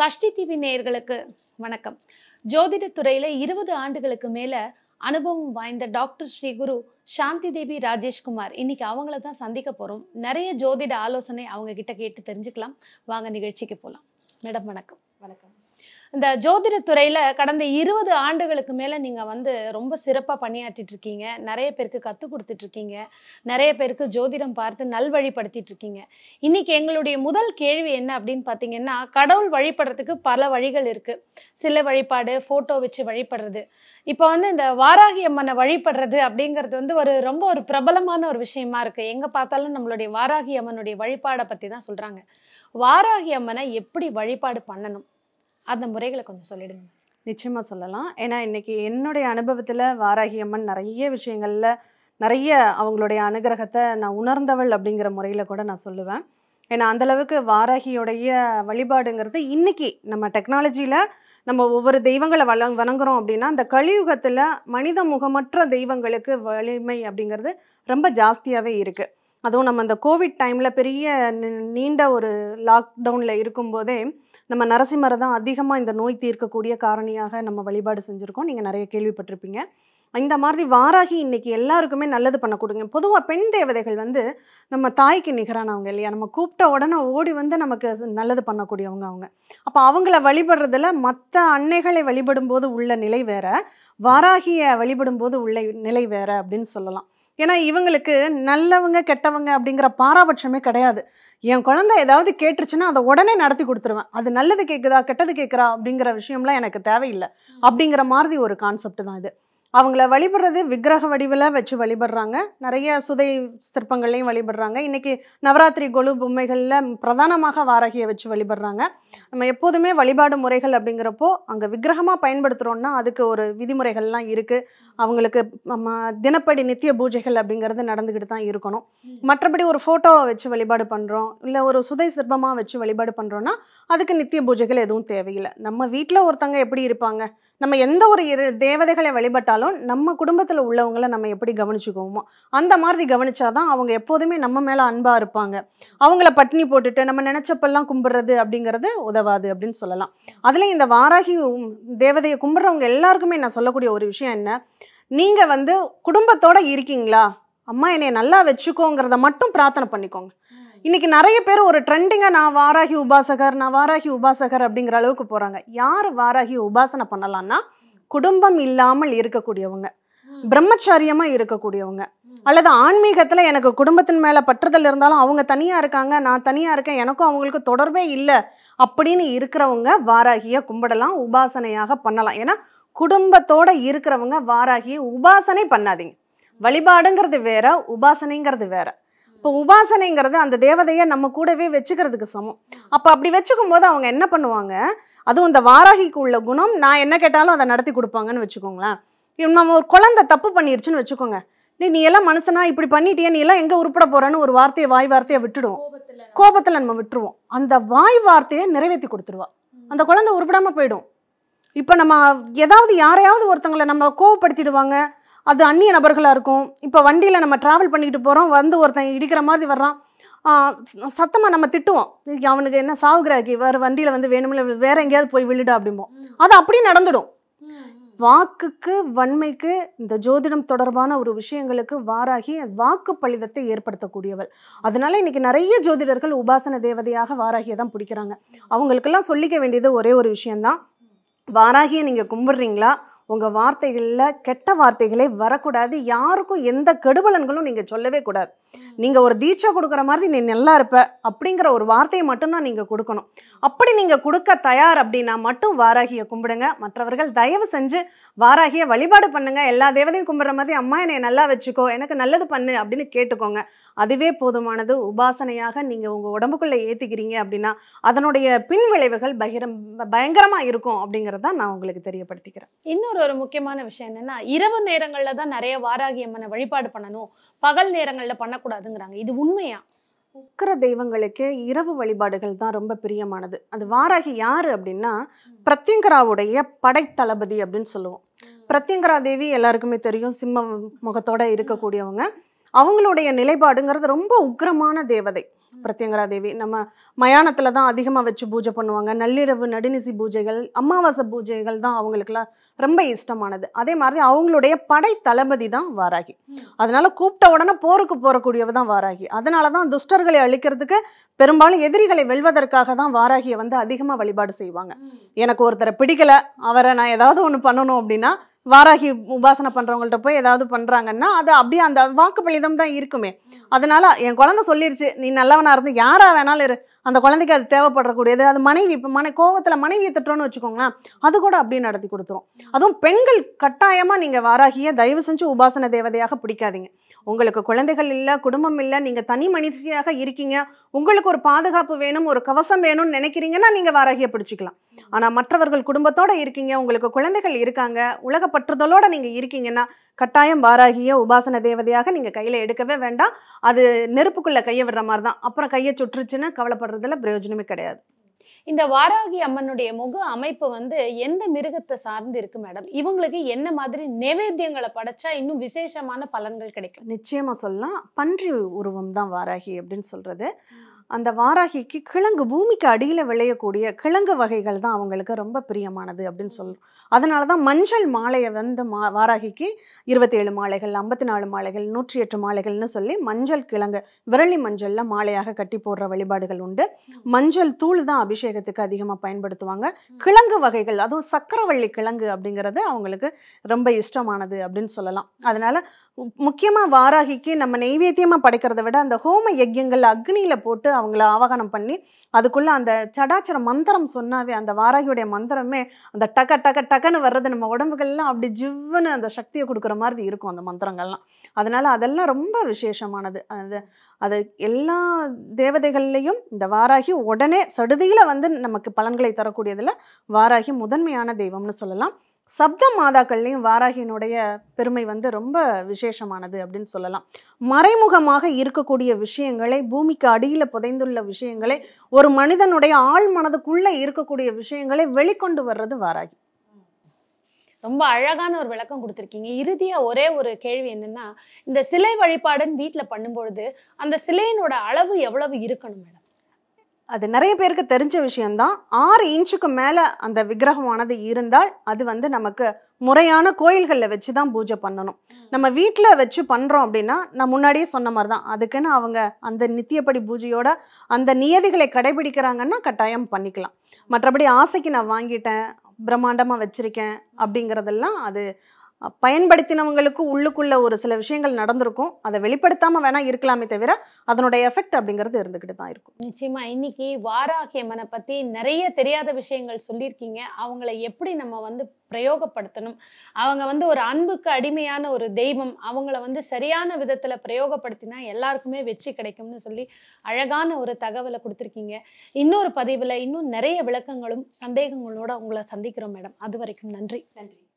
Sashti TV நேயர்களுக்கு வணக்கம் ஜோதிட துறையில இருபது ஆண்டுகளுக்கு மேல அனுபவம் வாய்ந்த டாக்டர் ஸ்ரீகுரு சாந்தி தேவி ராஜேஷ்குமார் இன்னைக்கு அவங்கள தான் சந்திக்க போறோம் நிறைய ஜோதிட ஆலோசனை அவங்க கிட்ட கேட்டு தெரிஞ்சுக்கலாம் வாங்க நிகழ்ச்சிக்கு போகலாம் மேடம் வணக்கம் வணக்கம் இந்த ஜோதிட துறையில் கடந்த இருபது ஆண்டுகளுக்கு மேலே நீங்கள் வந்து ரொம்ப சிறப்பாக பணியாற்றிட்டு இருக்கீங்க நிறைய பேருக்கு கற்றுக் கொடுத்துட்ருக்கீங்க நிறைய பேருக்கு ஜோதிடம் பார்த்து நல்வழிப்படுத்திட்டு இருக்கீங்க இன்றைக்கி எங்களுடைய முதல் கேள்வி என்ன அப்படின்னு பார்த்தீங்கன்னா கடவுள் வழிபடுறதுக்கு பல வழிகள் இருக்குது சில வழிபாடு ஃபோட்டோ வச்சு வழிபடுறது இப்போ வந்து இந்த வாராகி அம்மனை வழிபடுறது அப்படிங்கிறது வந்து ஒரு ரொம்ப ஒரு பிரபலமான ஒரு விஷயமா இருக்குது எங்கே பார்த்தாலும் நம்மளுடைய வாராகி அம்மனுடைய வழிபாடை பற்றி தான் சொல்கிறாங்க வாராகி அம்மனை எப்படி வழிபாடு பண்ணணும் அந்த முறைகளை கொஞ்சம் சொல்லிடுங்க நிச்சயமாக சொல்லலாம் ஏன்னா இன்றைக்கி என்னுடைய அனுபவத்தில் வாராகி அம்மன் நிறைய விஷயங்களில் நிறைய அவங்களுடைய அனுகிரகத்தை நான் உணர்ந்தவள் அப்படிங்கிற முறையில் கூட நான் சொல்லுவேன் ஏன்னா அந்தளவுக்கு வாராகியோடைய வழிபாடுங்கிறது இன்றைக்கி நம்ம டெக்னாலஜியில் நம்ம ஒவ்வொரு தெய்வங்களை வள வணங்குறோம் அப்படின்னா அந்த கலியுகத்தில் மனித முகமற்ற தெய்வங்களுக்கு வலிமை அப்படிங்கிறது ரொம்ப ஜாஸ்தியாகவே இருக்குது அதுவும் நம்ம அந்த கோவிட் டைமில் பெரிய நீண்ட ஒரு லாக்டவுனில் இருக்கும்போதே நம்ம நரசிம்மரை தான் அதிகமாக இந்த நோய் தீர்க்கக்கூடிய காரணியாக நம்ம வழிபாடு செஞ்சுருக்கோம் நீங்கள் நிறைய கேள்விப்பட்டிருப்பீங்க இந்த மாதிரி வாராகி இன்னைக்கு எல்லாருக்குமே நல்லது பண்ண கொடுங்க பொதுவாக பெண் தேவதைகள் வந்து நம்ம தாய்க்கு நிகரானவங்க இல்லையா நம்ம கூப்பிட்ட உடனே ஓடி வந்து நமக்கு நல்லது பண்ணக்கூடியவங்க அவங்க அப்போ அவங்கள வழிபடுறதுல மற்ற அன்னைகளை வழிபடும் போது உள்ள நிலை வேற வாராகியை வழிபடும் போது உள்ள நிலை வேற அப்படின்னு சொல்லலாம் ஏன்னா இவங்களுக்கு நல்லவங்க கெட்டவங்க அப்படிங்கிற பாராபட்சமே கிடையாது என் குழந்தை ஏதாவது கேட்டுருச்சுன்னா அதை உடனே நடத்தி கொடுத்துருவேன் அது நல்லது கேட்குதா கெட்டது கேட்குறா அப்படிங்கிற விஷயம்லாம் எனக்கு தேவையில்லை அப்படிங்கிற மாதிரி ஒரு கான்செப்ட் தான் இது அவங்கள வழிபடுறது விக்கிரக வடிவில் வச்சு வழிபடுறாங்க நிறைய சுதை சிற்பங்கள்லையும் வழிபடுறாங்க இன்றைக்கி நவராத்திரி கொலு பொம்மைகளில் பிரதானமாக வாரகியை வச்சு வழிபடுறாங்க நம்ம எப்போதுமே வழிபாடு முறைகள் அப்படிங்கிறப்போ அங்கே விக்கிரகமாக பயன்படுத்துகிறோன்னா அதுக்கு ஒரு விதிமுறைகள்லாம் இருக்குது அவங்களுக்கு நம்ம தினப்படி நித்திய பூஜைகள் அப்படிங்கிறது நடந்துக்கிட்டு தான் இருக்கணும் மற்றபடி ஒரு ஃபோட்டோவை வச்சு வழிபாடு பண்ணுறோம் இல்லை ஒரு சுதை சிற்பமாக வச்சு வழிபாடு பண்ணுறோன்னா அதுக்கு நித்திய பூஜைகள் எதுவும் தேவையில்லை நம்ம வீட்டில் ஒருத்தங்க எப்படி இருப்பாங்க நம்ம எந்த ஒரு தேவதைகளை வழிபட்டாலும் இருந்தாலும் நம்ம குடும்பத்தில் உள்ளவங்களை நம்ம எப்படி கவனிச்சுக்குவோமோ அந்த மாதிரி கவனிச்சாதான் அவங்க எப்போதுமே நம்ம மேலே அன்பாக இருப்பாங்க அவங்கள பட்டினி போட்டுட்டு நம்ம நினச்சப்பெல்லாம் கும்பிட்றது அப்படிங்கிறது உதவாது அப்படின்னு சொல்லலாம் அதுலேயும் இந்த வாராகி தேவதையை கும்பிட்றவங்க எல்லாருக்குமே நான் சொல்லக்கூடிய ஒரு விஷயம் என்ன நீங்கள் வந்து குடும்பத்தோடு இருக்கீங்களா அம்மா என்னை நல்லா வச்சுக்கோங்கிறத மட்டும் பிரார்த்தனை பண்ணிக்கோங்க இன்னைக்கு நிறைய பேர் ஒரு ட்ரெண்டிங்காக நான் வாராகி உபாசகர் நான் வாராகி உபாசகர் அப்படிங்கிற அளவுக்கு போகிறாங்க யார் வாராகி உபாசனை பண்ணலான்னா குடும்பம் இல்லாமல் இருக்கக்கூடியவங்க பிரம்மச்சாரியமா இருக்கக்கூடியவங்க அல்லது ஆன்மீகத்துல எனக்கு குடும்பத்தின் மேல பற்றுதல் இருந்தாலும் அவங்க தனியா இருக்காங்க நான் தனியா இருக்கேன் எனக்கும் அவங்களுக்கு தொடர்பே இல்லை அப்படின்னு இருக்கிறவங்க வாராகிய கும்பிடலாம் உபாசனையாக பண்ணலாம் ஏன்னா குடும்பத்தோட இருக்கிறவங்க வாராகிய உபாசனை பண்ணாதீங்க வழிபாடுங்கிறது வேற உபாசனைங்கிறது வேற இப்போ உபாசனைங்கிறது அந்த தேவதையை நம்ம கூடவே வச்சுக்கிறதுக்கு சமம் அப்போ அப்படி வச்சுக்கும் போது அவங்க என்ன பண்ணுவாங்க அதுவும் இந்த வாராகிக்கு உள்ள குணம் நான் என்ன கேட்டாலும் அதை நடத்தி கொடுப்பாங்கன்னு வச்சுக்கோங்களேன் நம்ம ஒரு குழந்தை தப்பு பண்ணிருச்சுன்னு வச்சுக்கோங்க நீ நீ எல்லாம் மனுஷனா இப்படி பண்ணிட்டியா நீ எல்லாம் எங்கே உருப்பட போறன்னு ஒரு வார்த்தையை வாய் வார்த்தையை விட்டுடுவோம் கோபத்தில் நம்ம விட்டுருவோம் அந்த வாய் வார்த்தையை நிறைவேற்றி கொடுத்துருவா அந்த குழந்தை உருப்பிடாம போயிடும் இப்போ நம்ம ஏதாவது யாரையாவது ஒருத்தங்களை நம்ம கோவப்படுத்திடுவாங்க அது அந்நிய நபர்களாக இருக்கும் இப்போ வண்டியில் நம்ம ட்ராவல் பண்ணிக்கிட்டு போகிறோம் வந்து ஒருத்தன் இடிக்கிற மாதிரி வர்றான் சத்தமாக நம்ம திட்டுவோம் அவனுக்கு என்ன சாவுகிறாக்கி வேறு வண்டியில் வந்து வேணும்ல வேற எங்கேயாவது போய் விழுடா அப்படிம்போம் அது அப்படியே நடந்துடும் வாக்குக்கு வன்மைக்கு இந்த ஜோதிடம் தொடர்பான ஒரு விஷயங்களுக்கு வாராகி வாக்கு பழிதத்தை ஏற்படுத்தக்கூடியவள் அதனால இன்னைக்கு நிறைய ஜோதிடர்கள் உபாசன தேவதையாக வாராகியை தான் பிடிக்கிறாங்க அவங்களுக்கெல்லாம் சொல்லிக்க வேண்டியது ஒரே ஒரு விஷயந்தான் வாராகியை நீங்கள் கும்பிடுறீங்களா உங்கள் வார்த்தைகளில் கெட்ட வார்த்தைகளே வரக்கூடாது யாருக்கும் எந்த கெடுபலன்களும் நீங்கள் சொல்லவே கூடாது நீங்க ஒரு தீட்சை கொடுக்குற மாதிரி நீ நல்லா இருப்ப அப்படிங்கிற ஒரு வார்த்தையை மட்டும்தான் நீங்க கொடுக்கணும் அப்படி நீங்க கொடுக்க தயார் அப்படின்னா மட்டும் வாராகியை கும்பிடுங்க மற்றவர்கள் தயவு செஞ்சு வாராகியை வழிபாடு பண்ணுங்க எல்லா தேவதையும் கும்பிடுற மாதிரி அம்மா என்னை நல்லா வச்சுக்கோ எனக்கு நல்லது பண்ணு அப்படின்னு கேட்டுக்கோங்க அதுவே போதுமானது உபாசனையாக நீங்க உங்க உடம்புக்குள்ள ஏத்திக்கிறீங்க அப்படின்னா அதனுடைய பின் விளைவுகள் பகிரம் பயங்கரமா இருக்கும் அப்படிங்கிறத நான் உங்களுக்கு தெரியப்படுத்திக்கிறேன் இன்னொரு ஒரு முக்கியமான விஷயம் என்னன்னா இரவு நேரங்கள்ல தான் நிறைய வாராகி அம்மனை வழிபாடு பண்ணணும் பகல் நேரங்கள்ல பண்ண கூடாதுங்கிறாங்க இது உண்மையா உக்கர தெய்வங்களுக்கு இரவு வழிபாடுகள் தான் ரொம்ப பிரியமானது அது வாராகி யார் அப்படின்னா பிரத்யங்கராவுடைய படைத்தளபதி அப்படின்னு சொல்லுவோம் பிரத்யங்கரா தேவி எல்லாருக்குமே தெரியும் சிம்ம முகத்தோட இருக்கக்கூடியவங்க அவங்களுடைய நிலைப்பாடுங்கிறது ரொம்ப உக்கிரமான தேவதை பிரத்யங்கரா தேவி நம்ம மயானத்தில் தான் அதிகமாக வச்சு பூஜை பண்ணுவாங்க நள்ளிரவு நடுநிசி பூஜைகள் அமாவாசை பூஜைகள் தான் அவங்களுக்குலாம் ரொம்ப இஷ்டமானது அதே மாதிரி அவங்களுடைய படை தளபதி தான் வாராகி அதனால கூப்பிட்ட உடனே போருக்கு போகக்கூடியவ தான் வாராகி அதனால தான் துஷ்டர்களை அழிக்கிறதுக்கு பெரும்பாலும் எதிரிகளை வெல்வதற்காக தான் வாராகியை வந்து அதிகமாக வழிபாடு செய்வாங்க எனக்கு ஒருத்தரை பிடிக்கல அவரை நான் ஏதாவது ஒன்று பண்ணணும் அப்படின்னா வாராகி உபாசனை பண்ணுறவங்கள்ட்ட போய் ஏதாவது பண்ணுறாங்கன்னா அது அப்படியே அந்த வாக்கு பலிதம் தான் இருக்குமே அதனால என் குழந்தை சொல்லிருச்சு நீ நல்லவனாக இருந்து யாராக வேணாலும் இரு அந்த குழந்தைக்கு அது தேவைப்படக்கூடியது அது மனைவி இப்போ மனை கோவத்தில் மனைவியை திட்டுறோன்னு வச்சுக்கோங்களேன் அது கூட அப்படியே நடத்தி கொடுத்துரும் அதுவும் பெண்கள் கட்டாயமாக நீங்கள் வாராகிய தயவு செஞ்சு உபாசன தேவதையாக பிடிக்காதீங்க உங்களுக்கு குழந்தைகள் இல்லை குடும்பம் இல்லை நீங்கள் தனி மனிதியாக இருக்கீங்க உங்களுக்கு ஒரு பாதுகாப்பு வேணும் ஒரு கவசம் வேணும்னு நினைக்கிறீங்கன்னா நீங்கள் வாராகிய பிடிச்சிக்கலாம் ஆனால் மற்றவர்கள் குடும்பத்தோடு இருக்கீங்க உங்களுக்கு குழந்தைகள் இருக்காங்க உலக பற்றுதலோடு நீங்கள் இருக்கீங்கன்னா கட்டாயம் வாராகிய உபாசன தேவதையாக நீங்கள் கையில் எடுக்கவே வேண்டாம் அது நெருப்புக்குள்ளே கையை விடுற மாதிரி தான் அப்புறம் கையை சுற்றுச்சுன்னு கவலைப்படுற பண்ணுறதுல பிரயோஜனமே கிடையாது இந்த வாராகி அம்மனுடைய முக அமைப்பு வந்து எந்த மிருகத்தை சார்ந்து இருக்கு மேடம் இவங்களுக்கு என்ன மாதிரி நைவேத்தியங்களை படைச்சா இன்னும் விசேஷமான பலன்கள் கிடைக்கும் நிச்சயமா சொல்லலாம் பன்றி உருவம் தான் வாராகி அப்படின்னு சொல்றது அந்த வாராகிக்கு கிழங்கு பூமிக்கு அடியில் விளையக்கூடிய கிழங்கு வகைகள் தான் அவங்களுக்கு ரொம்ப பிரியமானது அப்படின்னு சொல்கிறோம் அதனால தான் மஞ்சள் மாலையை வந்து மா வாராகிக்கு இருபத்தேழு மாலைகள் ஐம்பத்தி நாலு மாலைகள் நூற்றி எட்டு மாலைகள்னு சொல்லி மஞ்சள் கிழங்கு விரலி மஞ்சளில் மாலையாக கட்டி போடுற வழிபாடுகள் உண்டு மஞ்சள் தூள் தான் அபிஷேகத்துக்கு அதிகமாக பயன்படுத்துவாங்க கிழங்கு வகைகள் அதுவும் சக்கரவள்ளி கிழங்கு அப்படிங்கிறது அவங்களுக்கு ரொம்ப இஷ்டமானது அப்படின்னு சொல்லலாம் அதனால் முக்கியமாக வாராகிக்கு நம்ம நெய்வேத்தியமாக படைக்கிறத விட அந்த ஹோம யஜ்யங்கள் அக்னியில் போட்டு அவங்கள ஆவாகனம் பண்ணி அதுக்குள்ளே அந்த சடாச்சர மந்திரம் சொன்னாவே அந்த வாராகியுடைய மந்திரமே அந்த டக டக டக்குன்னு வர்றது நம்ம உடம்புகள்லாம் அப்படி ஜிவ்னு அந்த சக்தியை கொடுக்குற மாதிரி இருக்கும் அந்த மந்திரங்கள்லாம் அதனால் அதெல்லாம் ரொம்ப விசேஷமானது அது அது எல்லா தேவதைகள்லேயும் இந்த வாராகி உடனே சடுதியில் வந்து நமக்கு பலன்களை தரக்கூடியதில் வாராகி முதன்மையான தெய்வம்னு சொல்லலாம் சப்த மாதாக்கள்லையும் வாராகியினுடைய பெருமை வந்து ரொம்ப விசேஷமானது அப்படின்னு சொல்லலாம் மறைமுகமாக இருக்கக்கூடிய விஷயங்களை பூமிக்கு அடியில் புதைந்துள்ள விஷயங்களை ஒரு மனிதனுடைய ஆள் மனதுக்குள்ளே இருக்கக்கூடிய விஷயங்களை வெளிக்கொண்டு வர்றது வாராகி ரொம்ப அழகான ஒரு விளக்கம் கொடுத்துருக்கீங்க இறுதியாக ஒரே ஒரு கேள்வி என்னென்னா இந்த சிலை வழிபாடுன்னு வீட்டில் பண்ணும்பொழுது அந்த சிலையினோட அளவு எவ்வளவு இருக்கணும் மேடம் அது நிறைய பேருக்கு தெரிஞ்ச விஷயம்தான் ஆறு இன்ச்சுக்கு மேலே அந்த விக்கிரகமானது இருந்தால் அது வந்து நமக்கு முறையான கோயில்களில் வச்சு தான் பூஜை பண்ணணும் நம்ம வீட்டில் வச்சு பண்ணுறோம் அப்படின்னா நான் முன்னாடியே சொன்ன மாதிரி தான் அதுக்குன்னு அவங்க அந்த நித்தியப்படி பூஜையோட அந்த நியதிகளை கடைபிடிக்கிறாங்கன்னா கட்டாயம் பண்ணிக்கலாம் மற்றபடி ஆசைக்கு நான் வாங்கிட்டேன் பிரம்மாண்டமாக வச்சுருக்கேன் அப்படிங்கிறதெல்லாம் அது பயன்படுத்தினவங்களுக்கு உள்ளுக்குள்ளே ஒரு சில விஷயங்கள் நடந்திருக்கும் அதை வெளிப்படுத்தாமல் வேணால் இருக்கலாமே தவிர அதனுடைய எஃபெக்ட் அப்படிங்கிறது இருந்துக்கிட்டு தான் இருக்கும் நிச்சயமாக இன்னைக்கு வாராகி பற்றி நிறைய தெரியாத விஷயங்கள் சொல்லியிருக்கீங்க அவங்கள எப்படி நம்ம வந்து பிரயோகப்படுத்தணும் அவங்க வந்து ஒரு அன்புக்கு அடிமையான ஒரு தெய்வம் அவங்கள வந்து சரியான விதத்தில் பிரயோகப்படுத்தினா எல்லாருக்குமே வெற்றி கிடைக்கும்னு சொல்லி அழகான ஒரு தகவலை கொடுத்துருக்கீங்க இன்னொரு பதிவில் இன்னும் நிறைய விளக்கங்களும் சந்தேகங்களோடு உங்களை சந்திக்கிறோம் மேடம் அது வரைக்கும் நன்றி நன்றி